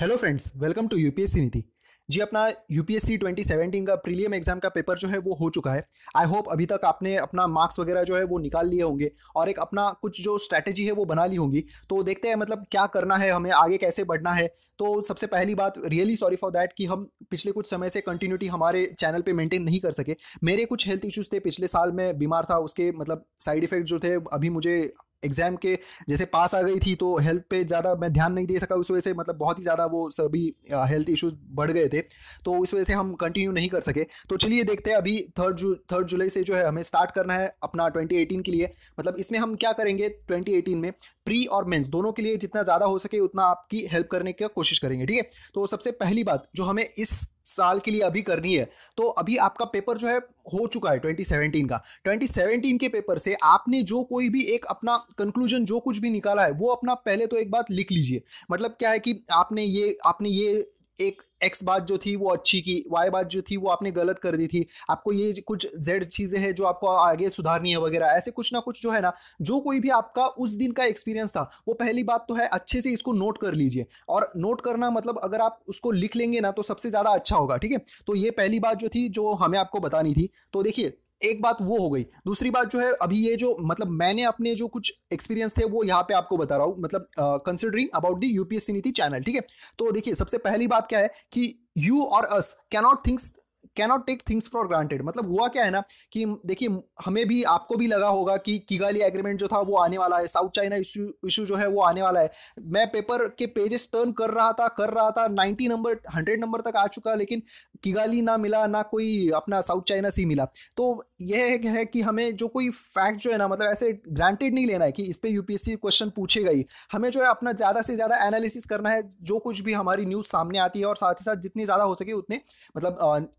hello friends welcome to UPSC Niti जी अपना UPSC 2017 का प्रीलियम एग्जाम का पेपर जो है वो हो चुका है आई होप अभी तक आपने अपना मार्क्स वगैरह जो है वो निकाल लिए होंगे और एक अपना कुछ जो स्ट्रैटेजी है वो बना ली होंगी तो देखते हैं मतलब क्या करना है हमें आगे कैसे बढ़ना है तो सबसे पहली बात रियली सॉरी फॉर दैट कि हम पिछले कुछ समय से कंटिन्यूटी हमारे चैनल पर मेंटेन नहीं कर सके मेरे कुछ हेल्थ इश्यूज़ थे पिछले साल में बीमार था उसके मतलब साइड इफेक्ट जो थे अभी मुझे एग्जाम के जैसे पास आ गई थी तो हेल्थ पे ज़्यादा मैं ध्यान नहीं दे सका उस वजह से मतलब बहुत ही ज़्यादा वो सभी हेल्थ इश्यूज बढ़ गए थे तो उस वजह से हम कंटिन्यू नहीं कर सके तो चलिए देखते हैं अभी थर्ड जू थर्ड जुलाई से जो है हमें स्टार्ट करना है अपना 2018 के लिए मतलब इसमें हम क्या करेंगे एटीन में प्री और मेन्स दोनों के लिए जितना ज़्यादा हो सके उतना आपकी हेल्प करने की कोशिश करेंगे ठीक है तो सबसे पहली बात जो हमें इस साल के लिए अभी करनी है तो अभी आपका पेपर जो है हो चुका है 2017 का 2017 के पेपर से आपने जो कोई भी एक अपना कंक्लूजन जो कुछ भी निकाला है वो अपना पहले तो एक बात लिख लीजिए मतलब क्या है कि आपने ये आपने ये एक एक्स बात जो थी वो अच्छी की वाई बात जो थी वो आपने गलत कर दी थी आपको ये कुछ जेड चीज़ें हैं जो आपको आगे सुधारनी है वगैरह ऐसे कुछ ना कुछ जो है ना जो कोई भी आपका उस दिन का एक्सपीरियंस था वो पहली बात तो है अच्छे से इसको नोट कर लीजिए और नोट करना मतलब अगर आप उसको लिख लेंगे ना तो सबसे ज़्यादा अच्छा होगा ठीक है तो ये पहली बात जो थी जो हमें आपको बतानी थी तो देखिए एक बात वो हो गई दूसरी बात जो है अभी ये जो मतलब मैंने अपने जो कुछ एक्सपीरियंस थे वो यहाँ पे आपको बता रहा हूँ मतलब considering about the UPSC Niti channel ठीक है तो देखिए सबसे पहली बात क्या है कि यू और us cannot thinks cannot take things for granted मतलब हुआ क्या है ना कि देखिए हमें भी आपको भी लगा होगा कि किगाली एग्रीमेंट जो था वो आने वाला है साउथ चाइना इशू इशू जो है वो आने वाला है मैं पेपर के पेजेस टर्न कर रहा था कर रहा था 90 नंबर हंड्रेड नंबर तक आ चुका लेकिन किगाली ना मिला ना कोई अपना साउथ चाइना सी मिला तो यह है कि हमें जो कोई फैक्ट जो है ना मतलब ऐसे ग्रांटेड नहीं लेना है कि इस पर यूपीएससी क्वेश्चन पूछेगा ही हमें जो है अपना ज़्यादा से ज़्यादा एनालिसिस करना है जो कुछ भी हमारी न्यूज़ सामने आती है और साथ ही साथ जितनी ज़्यादा हो सके उतने मतलब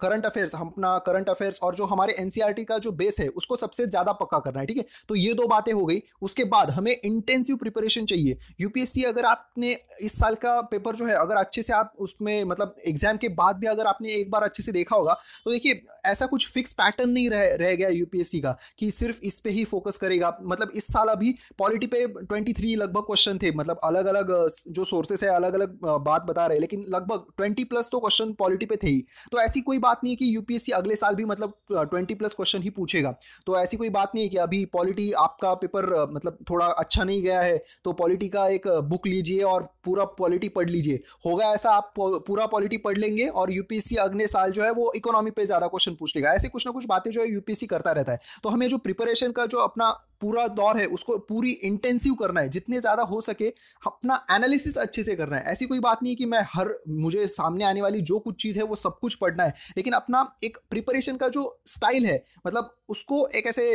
करंट अफेयर्स हम अपना करंट अफेयर्स और जो हमारे एन e का जो बेस है उसको सबसे ज्यादा पक्का करना है ठीक है तो ये दो बातें हो गई उसके बाद हमें इंटेंसिव प्रिपरेशन चाहिए यूपीएससी अगर आपने इस साल का पेपर जो है अगर अच्छे से आप उसमें मतलब एग्जाम के बाद भी अगर अगर आपने एक बार अच्छे से देखा होगा तो देखिए ऐसा कुछ फिक्स पैटर्न नहीं रह, रह गया यूपीएससी का कि सिर्फ इस पर ही फोकस करेगा मतलब इस साल अभी पॉलिटी पे ट्वेंटी थ्री लगभग क्वेश्चन थे मतलब अलग अलग जो सोर्सेस है अलग अलग बात बता रहे लेकिन लगभग ट्वेंटी प्लस तो क्वेश्चन पॉलिटी पे थे ही तो ऐसी कोई बात नहीं है कि यूपीएससी अगले साल भी मतलब ट्वेंटी प्लस क्वेश्चन ही पूछेगा तो ऐसी कोई बात नहीं है कि अभी पॉलिटी आपका पेपर मतलब थोड़ा अच्छा नहीं गया है तो पॉलिटी का एक बुक लीजिए और पूरा पॉलिटी पढ़ लीजिए होगा ऐसा आप पूरा पॉलिटी पढ़ लेंगे और यूपी यूपीएससी अगले साल जो है वो इकोनॉमी पे ज़्यादा क्वेश्चन पूछ लेगा ऐसे कुछ ना कुछ बातें जो है यूपीएससी करता रहता है तो हमें जो प्रिपरेशन का जो अपना पूरा दौर है उसको पूरी इंटेंसिव करना है जितने ज़्यादा हो सके अपना एनालिसिस अच्छे से करना है ऐसी कोई बात नहीं कि मैं हर मुझे सामने आने वाली जो कुछ चीज़ है वो सब कुछ पढ़ना है लेकिन अपना एक प्रिपरेशन का जो स्टाइल है मतलब उसको एक ऐसे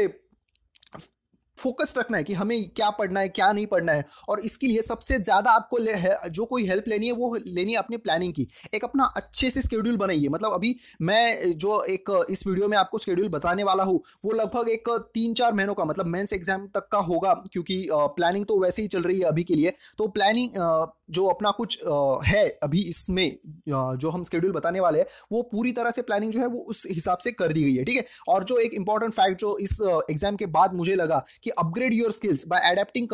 फोकस रखना है कि हमें क्या पढ़ना है क्या नहीं पढ़ना है और इसके लिए सबसे ज़्यादा आपको ले, जो कोई हेल्प लेनी है वो लेनी है अपने प्लानिंग की एक अपना अच्छे से स्केड्यूल बनाइए मतलब अभी मैं जो एक इस वीडियो में आपको स्केड्यूल बताने वाला हूँ वो लगभग एक तीन चार महीनों का मतलब मेन्स एग्जाम तक का होगा क्योंकि प्लानिंग तो वैसे ही चल रही है अभी के लिए तो प्लानिंग जो अपना कुछ है अभी इसमें जो हम स्केड्यूल बताने वाले हैं वो पूरी तरह से प्लानिंग जो है वो उस हिसाब से कर दी गई है ठीक है और जो एक इंपॉर्टेंट फैक्ट जो इस एग्जाम के बाद मुझे लगा कि कि upgrade your skills by adapting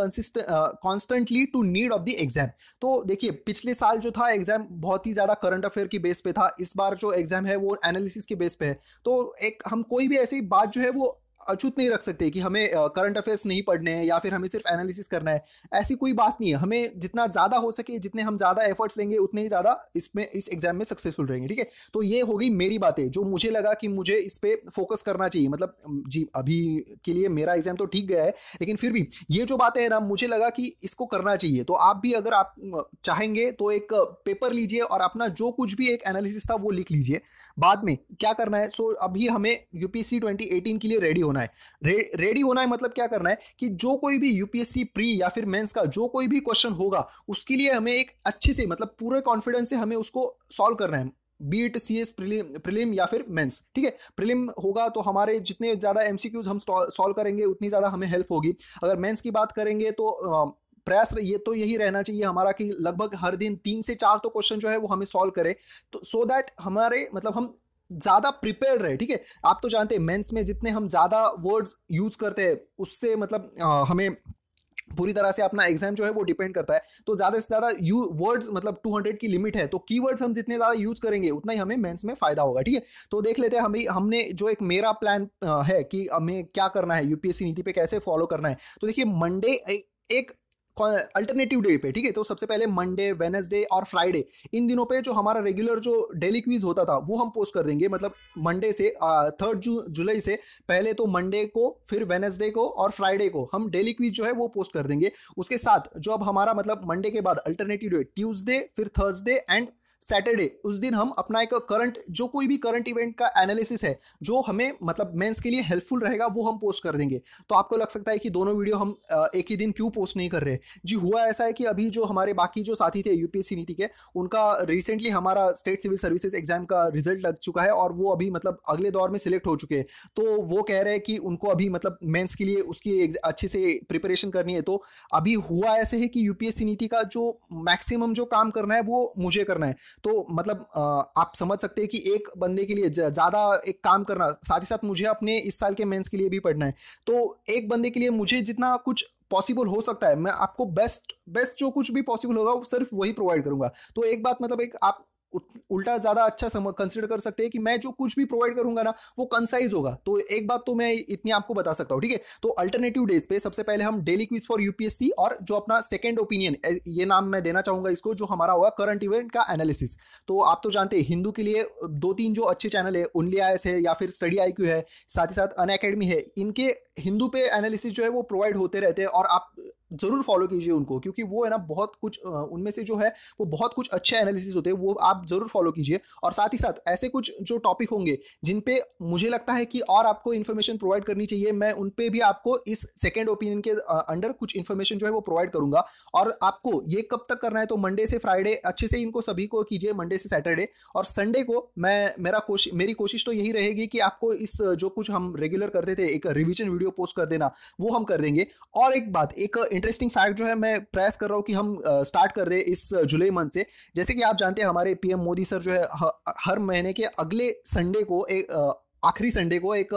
constantly to need of the exam तो देखिए पिछले साल जो था एग्जाम बहुत ही ज्यादा करंट अफेयर की बेस पे था इस बार जो एग्जाम है वो एनालिसिस के बेस पे है तो एक हम कोई भी ऐसी बात जो है वो अछूत नहीं रख सकते कि हमें करंट अफेयर्स नहीं पढ़ने हैं या फिर हमें सिर्फ एनालिसिस करना है ऐसी कोई बात नहीं है हमें जितना ज़्यादा हो सके जितने हम ज़्यादा एफर्ट्स लेंगे उतने ही ज़्यादा इसमें इस एग्जाम में सक्सेसफुल रहेंगे ठीक है तो ये हो गई मेरी बातें जो मुझे लगा कि मुझे इस पर फोकस करना चाहिए मतलब जी अभी के लिए मेरा एग्जाम तो ठीक गया है लेकिन फिर भी ये जो बातें हैं ना मुझे लगा कि इसको करना चाहिए तो आप भी अगर आप चाहेंगे तो एक पेपर लीजिए और अपना जो कुछ भी एक एनालिसिस था वो लिख लीजिए बाद में क्या करना है सो अभी हमें यूपीसी ट्वेंटी के लिए रेडी होना है रे, रेडी होना है मतलब क्या करना है कि जो कोई भी यूपीएससी प्री या फिर मेंस का जो कोई भी क्वेश्चन होगा उसके लिए हमें एक अच्छे से मतलब पूरे कॉन्फिडेंस से हमें उसको सॉल्व करना है beat C S prelim prelim या फिर मेंस ठीक है प्रिलिम होगा तो हमारे जितने ज़्यादा एम हम सॉल्व करेंगे उतनी ज़्यादा हमें हेल्प होगी अगर मेंस की बात करेंगे तो प्रयास ये तो यही रहना चाहिए हमारा कि लगभग हर दिन तीन से चार तो क्वेश्चन जो है वो हमें सॉल्व करे तो सो so दैट हमारे मतलब हम ज़्यादा प्रिपेयर रहे ठीक है आप तो जानते हैं मेंस में जितने हम ज़्यादा वर्ड्स यूज़ करते हैं उससे मतलब आ, हमें पूरी तरह से अपना एग्जाम जो है वो डिपेंड करता है तो ज़्यादा से ज़्यादा यू वर्ड्स मतलब 200 की लिमिट है तो कीवर्ड्स हम जितने ज़्यादा यूज़ करेंगे उतना ही हमें मेंस में फ़ायदा होगा ठीक है तो देख लेते हैं हमें हमने जो एक मेरा प्लान है कि हमें क्या करना है यूपीएससी नीति पे कैसे फॉलो करना है तो देखिए मंडे एक अल्टरनेटिव डे पे ठीक है तो सबसे पहले मंडे वेनसडे और फ्राइडे इन दिनों पे जो हमारा रेगुलर जो डेली क्विज होता था वो हम पोस्ट कर देंगे मतलब मंडे से थर्ड जू जुलाई से पहले तो मंडे को फिर वेनसडे को और फ्राइडे को हम डेली क्विज जो है वो पोस्ट कर देंगे उसके साथ जो अब हमारा मतलब मंडे के बाद अल्टरनेटिव डे ट्यूजडे फिर थर्सडे एंड सैटरडे उस दिन हम अपना एक करंट जो कोई भी करंट इवेंट का एनालिसिस है जो हमें मतलब मेंस के लिए हेल्पफुल रहेगा वो हम पोस्ट कर देंगे तो आपको लग सकता है कि दोनों वीडियो हम एक ही दिन क्यों पोस्ट नहीं कर रहे जी हुआ ऐसा है कि अभी जो हमारे बाकी जो साथी थे यूपीएससी नीति के उनका रिसेंटली हमारा स्टेट सिविल सर्विसेज एग्जाम का रिजल्ट लग चुका है और वो अभी मतलब अगले दौर में सिलेक्ट हो चुके हैं तो वो कह रहे हैं कि उनको अभी मतलब मेंस के लिए उसकी अच्छे से प्रिपरेशन करनी है तो अभी हुआ ऐसे है कि यूपीएससी नीति का जो मैक्सिमम जो काम करना है वो मुझे करना है तो मतलब आप समझ सकते हैं कि एक बंदे के लिए ज़्यादा एक काम करना साथ ही साथ मुझे अपने इस साल के मेंस के लिए भी पढ़ना है तो एक बंदे के लिए मुझे जितना कुछ पॉसिबल हो सकता है मैं आपको बेस्ट बेस्ट जो कुछ भी पॉसिबल होगा वो सिर्फ वही प्रोवाइड करूंगा तो एक बात मतलब एक आप उल्टा ज़्यादा अच्छा समझ कंसिडर कर सकते हैं कि मैं जो कुछ भी प्रोवाइड करूंगा ना वो कंसाइज होगा तो एक बात तो मैं इतनी आपको बता सकता हूँ ठीक है तो अल्टरनेटिव डेज पे सबसे पहले हम डेली क्विज फॉर यूपीएससी और जो अपना सेकेंड ओपिनियन ये नाम मैं देना चाहूंगा इसको जो हमारा होगा करंट इवेंट का एनालिसिस तो आप तो जानते हैं हिंदू के लिए दो तीन जो अच्छे चैनल है ओनली आई है या फिर स्टडी आई है साथ ही साथ अन है इनके हिंदू पे एनालिसिस जो है वो प्रोवाइड होते रहते हैं और आप ज़रूर फॉलो कीजिए उनको क्योंकि वो है ना बहुत कुछ उनमें से जो है वो बहुत कुछ अच्छे एनालिसिस होते हैं वो आप ज़रूर फॉलो कीजिए और साथ ही साथ ऐसे कुछ जो टॉपिक होंगे जिन पे मुझे लगता है कि और आपको इन्फॉर्मेशन प्रोवाइड करनी चाहिए मैं उन पे भी आपको इस सेकेंड ओपिनियन के अंडर कुछ इन्फॉर्मेशन जो है वो प्रोवाइड करूंगा और आपको ये कब तक करना है तो मंडे से फ्राइडे अच्छे से इनको सभी को कीजिए मंडे से सैटरडे और संडे को मैं मेरा कोश मेरी कोशिश तो यही रहेगी कि आपको इस जो कुछ हम रेगुलर करते थे एक रिविजन वीडियो पोस्ट कर देना वो हम कर देंगे और एक बात एक इंटरेस्टिंग फैक्ट जो है मैं प्रेस कर रहा हूँ कि हम स्टार्ट कर रहे हैं इस जुलाई मंथ से जैसे कि आप जानते हैं हमारे पीएम मोदी सर जो है हर महीने के अगले संडे को एक आखिरी संडे को एक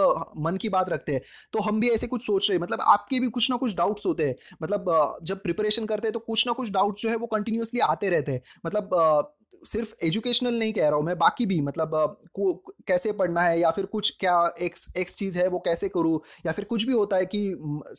मन की बात रखते हैं तो हम भी ऐसे कुछ सोच रहे हैं मतलब आपके भी कुछ ना कुछ डाउट्स होते हैं मतलब जब प्रिपरेशन करते हैं तो कुछ ना कुछ डाउट्स जो है वो कंटिन्यूसली आते रहते हैं मतलब सिर्फ एजुकेशनल नहीं कह रहा हूँ मैं बाकी भी मतलब को कैसे पढ़ना है या फिर कुछ क्या एक्स एक चीज़ है वो कैसे करूँ या फिर कुछ भी होता है कि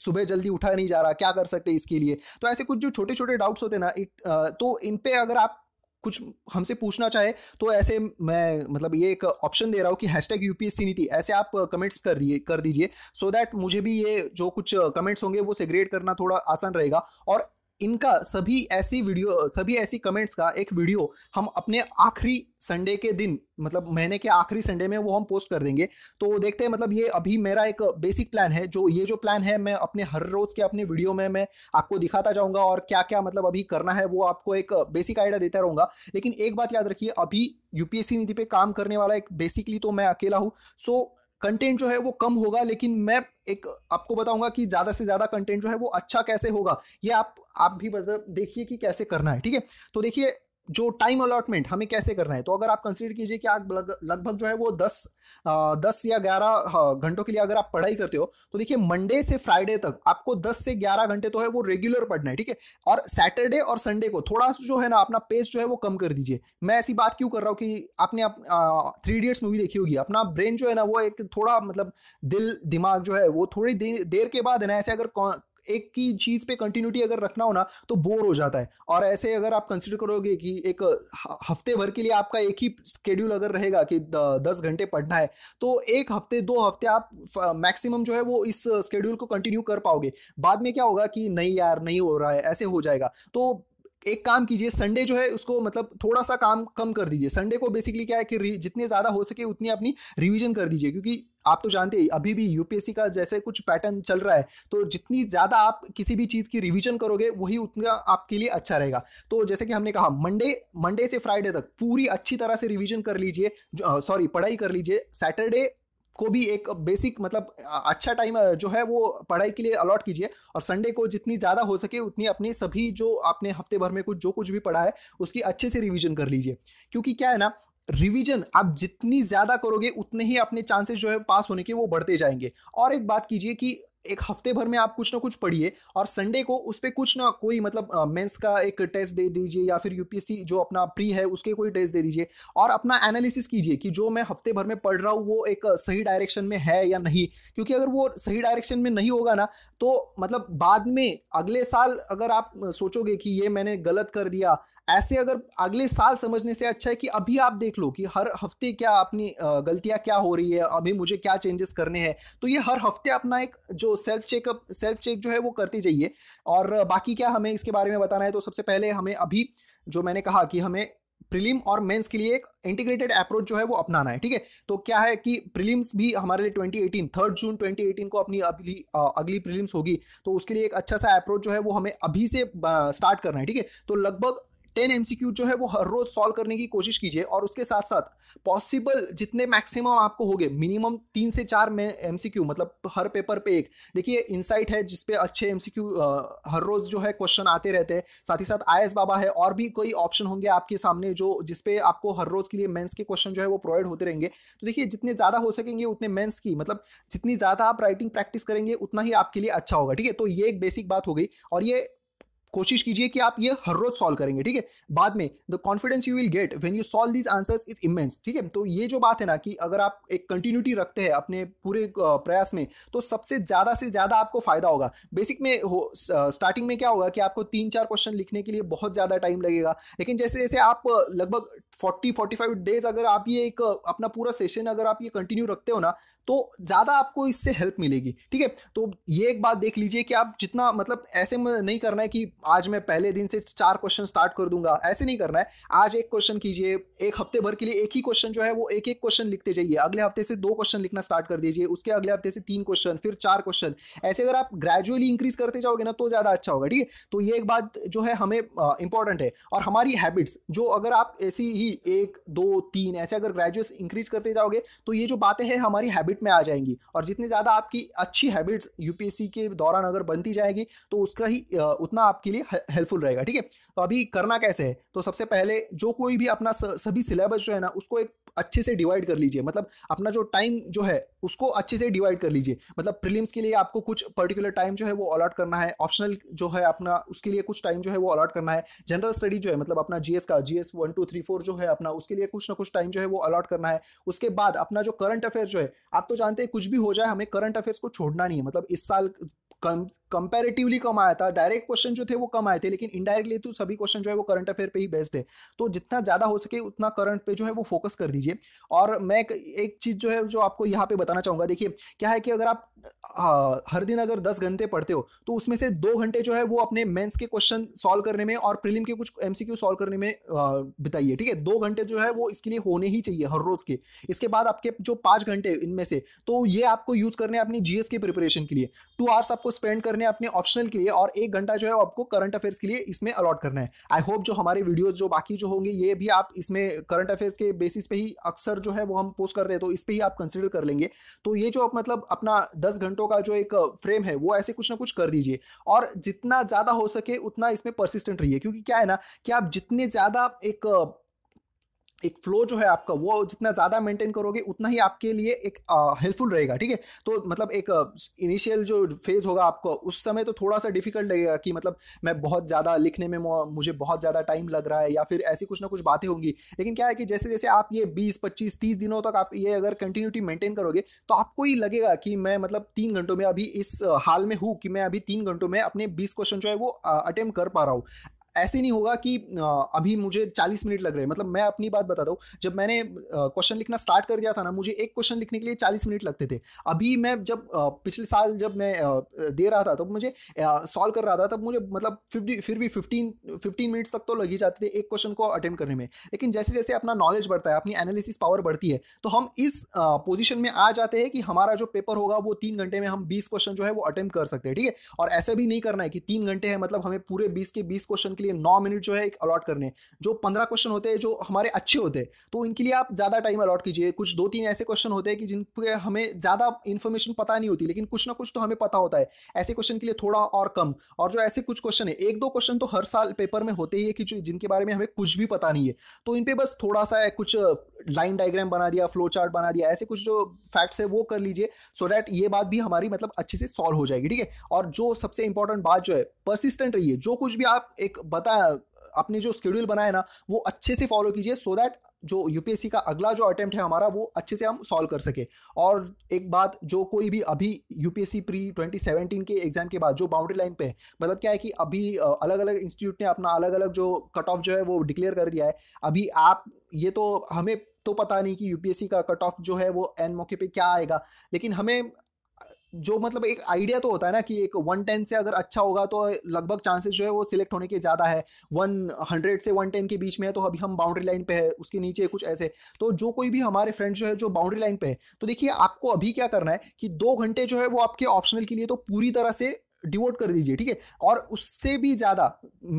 सुबह जल्दी उठा नहीं जा रहा क्या कर सकते इसके लिए तो ऐसे कुछ जो छोटे छोटे डाउट्स होते हैं ना इट तो इन पे अगर आप कुछ हमसे पूछना चाहे तो ऐसे मैं मतलब ये एक ऑप्शन दे रहा हूँ कि हैश टैग यूपीएससी नीति ऐसे आप कमेंट्स कर दिए कर दीजिए सो so दैट मुझे भी ये जो कुछ कमेंट्स होंगे वो सेग्रेट करना थोड़ा आसान रहेगा और इनका सभी ऐसी वीडियो सभी ऐसी कमेंट्स का एक वीडियो हम अपने आखिरी संडे के दिन मतलब महीने के आखिरी संडे में वो हम पोस्ट कर देंगे तो देखते हैं मतलब ये अभी मेरा एक बेसिक प्लान है जो ये जो प्लान है मैं अपने हर रोज के अपने वीडियो में मैं आपको दिखाता जाऊंगा और क्या क्या मतलब अभी करना है वो आपको एक बेसिक आइडिया देता रहूंगा लेकिन एक बात याद रखिए अभी यूपीएससी नीति पे काम करने वाला एक बेसिकली तो मैं अकेला हूँ सो कंटेंट जो है वो कम होगा लेकिन मैं एक आपको बताऊंगा कि ज़्यादा से ज़्यादा कंटेंट जो है वो अच्छा कैसे होगा ये आप आप भी मतलब देखिए कि कैसे करना है ठीक है तो देखिए जो टाइम अलॉटमेंट हमें कैसे करना है तो अगर आप कंसिडर कीजिए कि आप लगभग जो है वो दस आ, दस या ग्यारह घंटों के लिए अगर आप पढ़ाई करते हो तो देखिए मंडे से फ्राइडे तक आपको दस से ग्यारह घंटे तो है वो रेगुलर पढ़ना है ठीक है और सैटरडे और संडे को थोड़ा जो है ना अपना पेज जो है वो कम कर दीजिए मैं ऐसी बात क्यों कर रहा हूँ कि आपने आप थ्री इडियट्स मूवी देखी होगी अपना ब्रेन जो है ना वो एक थोड़ा मतलब दिल दिमाग जो है वो थोड़ी देर के बाद है ना ऐसे अगर एक की चीज पे कंटिन्यूटी अगर रखना हो ना तो बोर हो जाता है और ऐसे अगर आप कंसिडर करोगे कि एक हफ्ते भर के लिए आपका एक ही स्केड्यूल अगर रहेगा कि दस घंटे पढ़ना है तो एक हफ्ते दो हफ्ते आप मैक्सिमम जो है वो इस स्केड्यूल को कंटिन्यू कर पाओगे बाद में क्या होगा कि नहीं यार नहीं हो रहा है ऐसे हो जाएगा तो एक काम कीजिए संडे जो है उसको मतलब थोड़ा सा काम कम कर दीजिए संडे को बेसिकली क्या है कि जितने ज़्यादा हो सके उतनी अपनी रिविजन कर दीजिए क्योंकि आप तो जानते हैं अभी भी यूपीएससी का जैसे कुछ पैटर्न चल रहा है तो जितनी ज़्यादा आप किसी भी चीज़ की रिवीजन करोगे वही उतना आपके लिए अच्छा रहेगा तो जैसे कि हमने कहा मंडे मंडे से फ्राइडे तक पूरी अच्छी तरह से रिवीजन कर लीजिए सॉरी पढ़ाई कर लीजिए सैटरडे को भी एक बेसिक मतलब अच्छा टाइम जो है वो पढ़ाई के लिए अलॉट कीजिए और संडे को जितनी ज़्यादा हो सके उतनी अपनी सभी जो आपने हफ्ते भर में कुछ जो कुछ भी पढ़ा है उसकी अच्छे से रिविजन कर लीजिए क्योंकि क्या है ना रिविजन आप जितनी ज़्यादा करोगे उतने ही अपने चांसेस जो है पास होने के वो बढ़ते जाएंगे और एक बात कीजिए कि एक हफ्ते भर में आप कुछ ना कुछ पढ़िए और संडे को उस पर कुछ ना कोई मतलब मेंस का एक टेस्ट दे दीजिए या फिर यूपीएससी जो अपना प्री है उसके कोई टेस्ट दे दीजिए और अपना एनालिसिस कीजिए कि जो मैं हफ्ते भर में पढ़ रहा हूँ वो एक सही डायरेक्शन में है या नहीं क्योंकि अगर वो सही डायरेक्शन में नहीं होगा ना तो मतलब बाद में अगले साल अगर आप सोचोगे कि ये मैंने गलत कर दिया ऐसे अगर अगले साल समझने से अच्छा है कि अभी आप देख लो कि हर हफ्ते क्या अपनी गलतियां क्या हो रही है अभी मुझे क्या चेंजेस करने हैं तो ये हर हफ्ते अपना एक जो सेल्फ चेकअप सेल्फ चेक जो है वो करती जाइए और बाकी क्या हमें इसके बारे में बताना है तो सबसे पहले हमें अभी जो मैंने कहा कि हमें प्रीलिम और मेंस के लिए एक इंटीग्रेटेड अप्रोच जो है वो अपनाना है ठीक है तो क्या है कि प्रीलिम्स भी हमारे लिए 2018 थर्ड जून 2018 को अपनी अगली अगली प्रीलिम्स होगी तो उसके लिए एक अच्छा सा अप्रोच जो है वो हमें अभी से स्टार्ट करना है ठीक है तो लगभग टेन एमसीक्यू जो है वो हर रोज सॉल्व करने की कोशिश कीजिए और उसके साथ साथ पॉसिबल जितने मैक्सिमम आपको हो गए मिनिमम तीन से चार में एमसीक्यू मतलब हर पेपर पे एक देखिए इनसाइट है जिसपे अच्छे एमसीक्यू हर रोज जो है क्वेश्चन आते रहते हैं साथ ही साथ आई बाबा है और भी कोई ऑप्शन होंगे आपके सामने जो जिसपे आपको हर रोज के लिए मेन्स के क्वेश्चन जो है वो प्रोवाइड होते रहेंगे तो देखिए जितने ज़्यादा हो सकेंगे उतने मेन्स की मतलब जितनी ज़्यादा आप राइटिंग प्रैक्टिस करेंगे उतना ही आपके लिए अच्छा होगा ठीक है तो ये एक बेसिक बात हो गई और ये कोशिश कीजिए कि आप ये हर रोज सॉल्व करेंगे ठीक है बाद में the confidence you will get when you solve these answers is immense ठीक है तो ये जो बात है ना कि अगर आप एक कंटिन्यूटी रखते हैं अपने पूरे प्रयास में तो सबसे ज्यादा से ज्यादा आपको फायदा होगा बेसिक में हो, स्टार्टिंग में क्या होगा कि आपको तीन चार क्वेश्चन लिखने के लिए बहुत ज्यादा टाइम लगेगा लेकिन जैसे जैसे आप लगभग फोर्टी फोर्टी फाइव डेज अगर आप ये एक अपना पूरा सेशन अगर आप ये कंटिन्यू रखते हो ना तो ज़्यादा आपको इससे हेल्प मिलेगी ठीक है तो ये एक बात देख लीजिए कि आप जितना मतलब ऐसे नहीं करना है कि आज मैं पहले दिन से चार क्वेश्चन स्टार्ट कर दूंगा ऐसे नहीं करना है आज एक क्वेश्चन कीजिए एक हफ्ते भर के लिए एक ही क्वेश्चन जो है वो एक एक क्वेश्चन लिखते जाइए अगले हफ्ते से दो क्वेश्चन लिखना स्टार्ट कर दीजिए उसके अगले हफ्ते से तीन क्वेश्चन फिर चार क्वेश्चन ऐसे अगर आप ग्रेजुअली इंक्रीज करते जाओगे ना तो ज़्यादा अच्छा होगा ठीक है तो ये एक बात जो है हमें इंपॉर्टेंट है और हमारी हैबिट्स जो अगर आप ऐसी ही बढ़ेगी एक दो तीन ऐसे अगर ग्रेजुएट्स इंक्रीज करते जाओगे तो ये जो बातें हैं हमारी हैबिट में आ जाएंगी और जितनी ज़्यादा आपकी अच्छी हैबिट्स यूपीएससी के दौरान अगर बनती जाएगी तो उसका ही उतना आपके लिए हेल्पफुल रहेगा ठीक है तो अभी करना कैसे है तो सबसे पहले जो कोई भी अपना सभी सिलेबस जो है ना उसको एक अच्छे से डिवाइड कर लीजिए मतलब अपना जो टाइम जो है उसको अच्छे से डिवाइड कर लीजिए मतलब प्रीलिम्स के लिए आपको कुछ पर्टिकुलर टाइम जो है वो अलॉट करना है ऑप्शनल जो है अपना उसके लिए कुछ टाइम जो है वो अलॉट करना है जनरल स्टडी जो है मतलब अपना जीएस का GS one two three four जो है अपना उसके लिए कुछ ना कुछ टाइम जो है वो अलॉट करना है उसके बाद अपना जो करंट अफेयर जो है आप तो जानते हैं कुछ भी हो जाए हमें करंट अफेयर्स को छोड़ना नहीं है मतलब इस साल कंपेरेटिवली कम आया था डायरेक्ट क्वेश्चन जो थे वो कम आए थे लेकिन इनडायरेक्टली तो सभी क्वेश्चन जो है वो करंट अफेयर पे ही बेस्ड है तो जितना ज़्यादा हो सके उतना करंट पे जो है वो फोकस कर दीजिए और मैं एक चीज़ जो है जो आपको यहाँ पे बताना चाहूंगा देखिए क्या है कि अगर आप हाँ, हर दिन अगर दस घंटे पढ़ते हो तो उसमें से दो घंटे जो है वो अपने मेन्स के क्वेश्चन सॉल्व करने में और प्रिलिम के कुछ एमसीक्यू सॉल्व करने में बिताइए ठीक है दो घंटे जो है वो इसके लिए होने ही चाहिए हर रोज के इसके बाद आपके जो पांच घंटे इनमें से तो ये आपको यूज करने अपनी जीएस के प्रिपरेशन के लिए टू आवर्स आपको आपको स्पेंड करने हैं अपने ऑप्शनल के लिए और एक घंटा जो है आपको करंट अफेयर्स के लिए इसमें अलॉट करना है आई होप जो हमारे वीडियोज जो बाकी जो होंगे ये भी आप इसमें करंट अफेयर्स के बेसिस पे ही अक्सर जो है वो हम पोस्ट करते हैं तो इस पर ही आप कंसिडर कर लेंगे तो ये जो मतलब अपना दस घंटों का जो एक फ्रेम है वो ऐसे कुछ ना कुछ कर दीजिए और जितना ज़्यादा हो सके उतना इसमें परसिस्टेंट रहिए क्योंकि क्या है ना कि आप जितने ज़्यादा एक एक फ्लो जो है आपका वो जितना ज़्यादा मेंटेन करोगे उतना ही आपके लिए एक हेल्पफुल रहेगा ठीक है तो मतलब एक इनिशियल जो फेज़ होगा आपको उस समय तो थोड़ा सा डिफिकल्ट लगेगा कि मतलब मैं बहुत ज़्यादा लिखने में मुझे बहुत ज़्यादा टाइम लग रहा है या फिर ऐसी कुछ ना कुछ बातें होंगी लेकिन क्या है कि जैसे जैसे आप ये बीस पच्चीस तीस दिनों तक आप ये अगर कंटिन्यूटी मेंटेन करोगे तो आपको ही लगेगा कि मैं मतलब तीन घंटों में अभी इस हाल में हूँ कि मैं अभी तीन घंटों में अपने बीस क्वेश्चन जो है वो अटेम्प्ट कर पा रहा हूँ ऐसे नहीं होगा कि अभी मुझे चालीस मिनट लग रहे हैं मतलब मैं अपनी बात बताता हूँ जब मैंने क्वेश्चन लिखना स्टार्ट कर दिया था ना मुझे एक क्वेश्चन लिखने के लिए चालीस मिनट लगते थे अभी मैं जब पिछले साल जब मैं दे रहा था तब तो मुझे सॉल्व कर रहा था तब मुझे मतलब फिफ्टी फिर भी फिफ्टीन फिफ्टीन मिनट्स तक तो लग ही जाते थे एक क्वेश्चन को अटेम्प्ट करने में लेकिन जैसे जैसे अपना नॉलेज बढ़ता है अपनी एनालिसिस पावर बढ़ती है तो हम इस पोजिशन में आ जाते हैं कि हमारा जो पेपर होगा वो तीन घंटे में हम बीस क्वेश्चन जो है वो अटेम्प्ट कर सकते हैं ठीक है और ऐसा भी नहीं करना है कि तीन घंटे है मतलब हमें पूरे बीस के बीस क्वेश्चन के लिए नौ मिनट जो है एक अलॉट करने जो पंद्रह क्वेश्चन होते हैं जो हमारे अच्छे होते हैं तो इनके लिए आप ज़्यादा टाइम अलॉट कीजिए कुछ दो तीन ऐसे क्वेश्चन होते हैं कि जिन पर हमें ज़्यादा इन्फॉर्मेशन पता नहीं होती लेकिन कुछ ना कुछ तो हमें पता होता है ऐसे क्वेश्चन के लिए थोड़ा और कम और जो ऐसे कुछ क्वेश्चन है एक दो क्वेश्चन तो हर साल पेपर में होते ही है कि जिनके बारे में हमें कुछ भी पता नहीं है तो इन पर बस थोड़ा सा कुछ लाइन डायग्राम बना दिया फ्लो चार्ट बना दिया ऐसे कुछ जो फैक्ट्स है वो कर लीजिए सो दैट ये बात भी हमारी मतलब अच्छे से सॉल्व हो जाएगी ठीक है और जो सबसे इंपॉर्टेंट बात जो है परसिस्टेंट रहिए जो कुछ भी आप एक बता अपने जो स्केड्यूल बनाए ना वो अच्छे से फॉलो कीजिए सो दैट जो यूपीएससी का अगला जो अटेम्प्ट है हमारा वो अच्छे से हम सॉल्व कर सके और एक बात जो कोई भी अभी यूपीएससी प्री 2017 के एग्जाम के बाद जो बाउंड्री लाइन पे है मतलब क्या है कि अभी अलग अलग इंस्टीट्यूट ने अपना अलग अलग जो कट ऑफ जो है वो डिक्लेयर कर दिया है अभी आप ये तो हमें तो पता नहीं कि यूपीएससी का कट ऑफ जो है वो एन मौके पे क्या आएगा लेकिन हमें जो मतलब एक आइडिया तो होता है ना कि एक वन टेन से अगर अच्छा होगा तो लगभग चांसेस जो है वो सिलेक्ट होने के ज़्यादा है वन हंड्रेड से वन टेन के बीच में है तो अभी हम बाउंड्री लाइन पे है उसके नीचे कुछ ऐसे तो जो कोई भी हमारे फ्रेंड जो है जो बाउंड्री लाइन पे है तो देखिए आपको अभी क्या करना है कि दो घंटे जो है वो आपके ऑप्शनल के लिए तो पूरी तरह से डिवोट कर दीजिए ठीक है और उससे भी ज़्यादा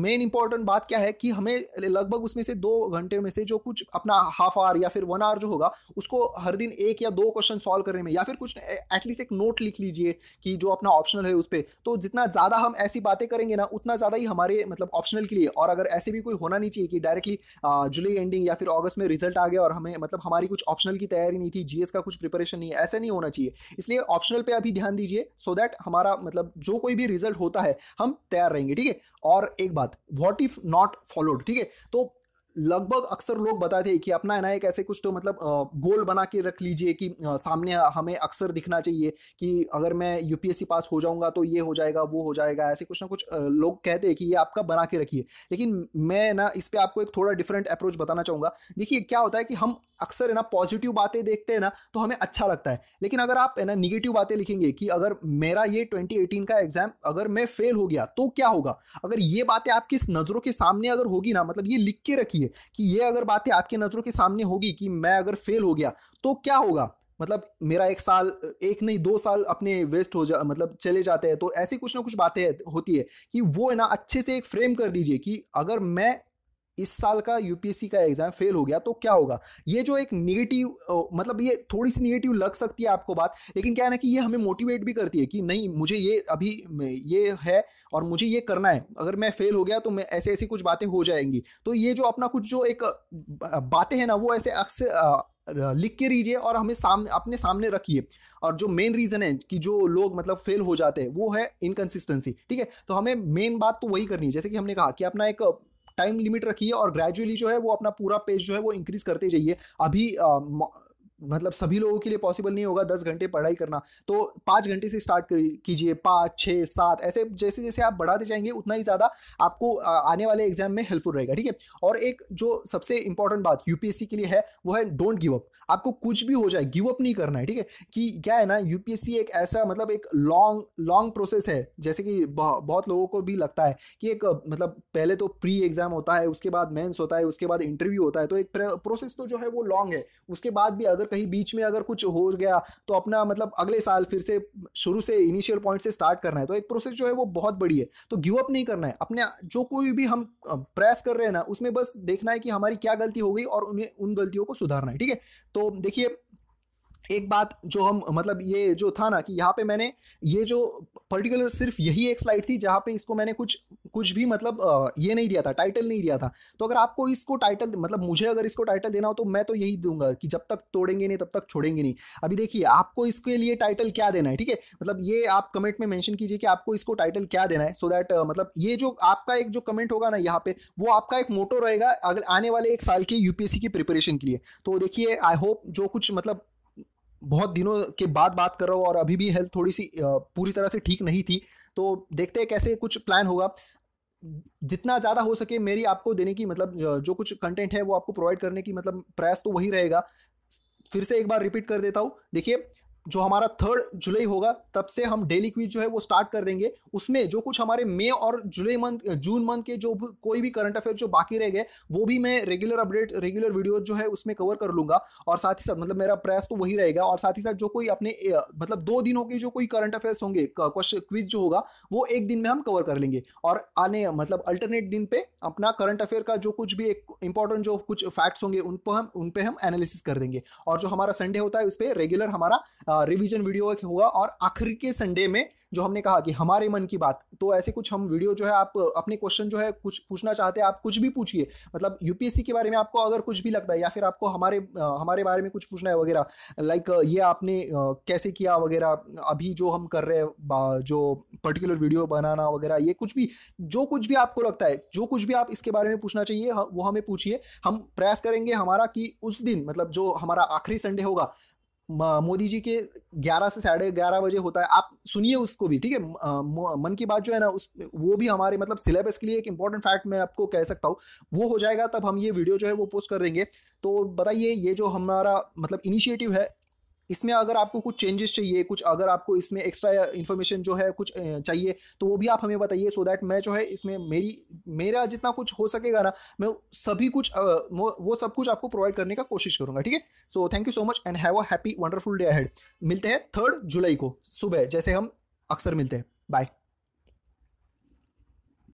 मेन इंपॉर्टेंट बात क्या है कि हमें लगभग उसमें से दो घंटे में से जो कुछ अपना हाफ आवर या फिर वन आवर जो होगा उसको हर दिन एक या दो क्वेश्चन सॉल्व करने में या फिर कुछ एटलीस्ट एक नोट लिख लीजिए कि जो अपना ऑप्शनल है उस पर तो जितना ज़्यादा हम ऐसी बातें करेंगे ना उतना ज़्यादा ही हमारे मतलब ऑप्शनल के लिए और अगर ऐसे भी कोई होना नहीं चाहिए कि डायरेक्टली जुलाई एंडिंग या फिर अगस्त में रिजल्ट आ गया और हमें मतलब हमारी कुछ ऑप्शनल की तैयारी नहीं थी जीएस का कुछ प्रिपरेशन नहीं है ऐसा नहीं होना चाहिए इसलिए ऑप्शनल पर अभी ध्यान दीजिए सो दैट हमारा मतलब जो कोई कोई भी रिजल्ट होता है हम तैयार रहेंगे ठीक है और एक बात वॉट इफ नॉट फॉलोड ठीक है तो लगभग अक्सर लोग बताते हैं कि अपना है ना एक ऐसे कुछ तो मतलब गोल बना के रख लीजिए कि सामने हमें अक्सर दिखना चाहिए कि अगर मैं यूपीएससी पास हो जाऊंगा तो ये हो जाएगा वो हो जाएगा ऐसे कुछ ना कुछ लोग कहते हैं कि ये आपका बना के रखिए लेकिन मैं ना इस पर आपको एक थोड़ा डिफरेंट अप्रोच बताना चाहूँगा देखिए क्या होता है कि हम अक्सर है ना पॉजिटिव बातें देखते हैं ना तो हमें अच्छा लगता है लेकिन अगर आप है ना निगेटिव बातें लिखेंगे कि अगर मेरा ये 2018 का एग्जाम अगर मैं फेल हो गया तो क्या होगा अगर ये बातें आपकी नज़रों के सामने अगर होगी ना मतलब ये लिख के रखिए है कि ये अगर बातें आपकी नज़रों के सामने होगी कि मैं अगर फेल हो गया तो क्या होगा मतलब मेरा एक साल एक नहीं दो साल अपने वेस्ट हो जा मतलब चले जाते हैं तो ऐसी कुछ ना कुछ बातें होती है कि वो है ना अच्छे से एक फ्रेम कर दीजिए कि अगर मैं इस साल का यूपीएससी का एग्जाम फेल हो गया तो क्या होगा ये जो एक नेगेटिव मतलब ये थोड़ी सी नेगेटिव लग सकती है आपको बात लेकिन क्या है ना कि ये हमें मोटिवेट भी करती है कि नहीं मुझे ये अभी ये है और मुझे ये करना है अगर मैं फेल हो गया तो मैं ऐसे ऐसी कुछ बातें हो जाएंगी तो ये जो अपना कुछ जो एक बातें हैं ना वो ऐसे अक्सर लिख के लीजिए और हमें सामने अपने सामने रखिए और जो मेन रीज़न है कि जो लोग मतलब फेल हो जाते हैं वो है इनकन्सिस्टेंसी ठीक है तो हमें मेन बात तो वही करनी है जैसे कि हमने कहा कि अपना एक टाइम लिमिट रखिए और ग्रेजुअली जो है वो अपना पूरा पेज जो है वो इंक्रीज करते जाइए अभी मतलब सभी लोगों के लिए पॉसिबल नहीं होगा दस घंटे पढ़ाई करना तो पाँच घंटे से स्टार्ट कीजिए पाँच छः सात ऐसे जैसे जैसे आप बढ़ाते जाएंगे उतना ही ज़्यादा आपको आने वाले एग्जाम में हेल्पफुल रहेगा ठीक है और एक जो सबसे इंपॉर्टेंट बात यूपीएससी के लिए है वो है डोंट गिव अप आपको कुछ भी हो जाए गिव अप नहीं करना है ठीक है कि क्या है ना यूपीएससी एक ऐसा मतलब एक लॉन्ग लॉन्ग प्रोसेस है जैसे कि बहुत लोगों को भी लगता है कि एक मतलब पहले तो प्री एग्जाम होता है उसके बाद मेंस होता है उसके बाद इंटरव्यू होता है तो एक प्रोसेस तो जो है वो लॉन्ग है उसके बाद भी अगर कहीं बीच में अगर कुछ हो गया तो अपना मतलब अगले साल फिर से शुरू से इनिशियल पॉइंट से स्टार्ट करना है तो एक प्रोसेस जो है वो बहुत बड़ी है तो गिव अप नहीं करना है अपने जो कोई भी हम प्रेस कर रहे हैं ना उसमें बस देखना है कि हमारी क्या गलती हो गई और उन्हें उन गलतियों को सुधारना है ठीक है तो देखिए एक बात जो हम मतलब ये जो था ना कि यहाँ पे मैंने ये जो पर्टिकुलर सिर्फ यही एक स्लाइड थी जहाँ पे इसको मैंने कुछ कुछ भी मतलब ये नहीं दिया था टाइटल नहीं दिया था तो अगर आपको इसको टाइटल मतलब मुझे अगर इसको टाइटल देना हो तो मैं तो यही दूंगा कि जब तक तोड़ेंगे नहीं तब तक छोड़ेंगे नहीं अभी देखिए आपको इसके लिए टाइटल क्या देना है ठीक है मतलब ये आप कमेंट में मेंशन कीजिए कि आपको इसको टाइटल क्या देना है सो so दैट uh, मतलब ये जो आपका एक जो कमेंट होगा ना यहाँ पे वो आपका एक मोटो रहेगा अगर आने वाले एक साल के यूपीएससी की प्रिपरेशन के लिए तो देखिए आई होप जो कुछ मतलब बहुत दिनों के बाद बात कर रहा हूँ और अभी भी हेल्थ थोड़ी सी पूरी तरह से ठीक नहीं थी तो देखते हैं कैसे कुछ प्लान होगा जितना ज़्यादा हो सके मेरी आपको देने की मतलब जो कुछ कंटेंट है वो आपको प्रोवाइड करने की मतलब प्रयास तो वही रहेगा फिर से एक बार रिपीट कर देता हूँ देखिए जो हमारा थर्ड जुलाई होगा तब से हम डेली क्विज जो है वो स्टार्ट कर देंगे उसमें जो कुछ हमारे मई और जुलाई मंथ जून मंथ के जो कोई भी करंट अफेयर जो बाकी रह गए वो भी मैं रेगुलर अपडेट रेगुलर वीडियो जो है उसमें कवर कर लूंगा और साथ ही साथ मतलब मेरा प्रयास तो वही रहेगा और साथ ही साथ जो कोई अपने मतलब दो दिनों के जो कोई करंट अफेयर्स होंगे क्वेश्चन क्विज जो होगा वो एक दिन में हम कवर कर लेंगे और आने मतलब अल्टरनेट दिन पे अपना करंट अफेयर का जो कुछ भी एक इंपॉर्टेंट जो कुछ फैक्ट्स होंगे उन पर हम उन पर हम एनालिसिस कर देंगे और जो हमारा संडे होता है उस पर रेगुलर हमारा रिवीजन वीडियो होगा और आखिर के संडे में जो हमने कहा कि हमारे मन की बात तो ऐसे कुछ हम वीडियो जो है आप अपने क्वेश्चन जो है कुछ पूछना चाहते हैं आप कुछ भी पूछिए मतलब यूपीएससी के बारे में आपको अगर कुछ भी लगता है या फिर आपको हमारे हमारे बारे में कुछ पूछना है वगैरह लाइक ये आपने कैसे किया वगैरह अभी जो हम कर रहे हैं जो पर्टिकुलर वीडियो बनाना वगैरह ये कुछ भी जो कुछ भी आपको लगता है जो कुछ भी आप इसके बारे में पूछना चाहिए वो हमें पूछिए हम प्रयास करेंगे हमारा कि उस दिन मतलब जो हमारा आखिरी संडे होगा मोदी जी के 11 से साढ़े ग्यारह बजे होता है आप सुनिए उसको भी ठीक है मन की बात जो है ना उस वो भी हमारे मतलब सिलेबस के लिए एक इंपॉर्टेंट फैक्ट मैं आपको कह सकता हूँ वो हो जाएगा तब हम ये वीडियो जो है वो पोस्ट कर देंगे तो बताइए ये जो हमारा मतलब इनिशिएटिव है इसमें अगर आपको कुछ चेंजेस चाहिए कुछ अगर आपको इसमें एक्स्ट्रा इन्फॉर्मेशन जो है कुछ चाहिए तो वो भी आप हमें बताइए सो दैट मैं जो है इसमें मेरी मेरा जितना कुछ हो सकेगा ना मैं सभी कुछ वो सब कुछ आपको प्रोवाइड करने का कोशिश करूँगा ठीक है so thank you so much and have a happy wonderful day ahead मिलते हैं थर्ड जुलाई को सुबह जैसे हम अक्सर मिलते हैं बाय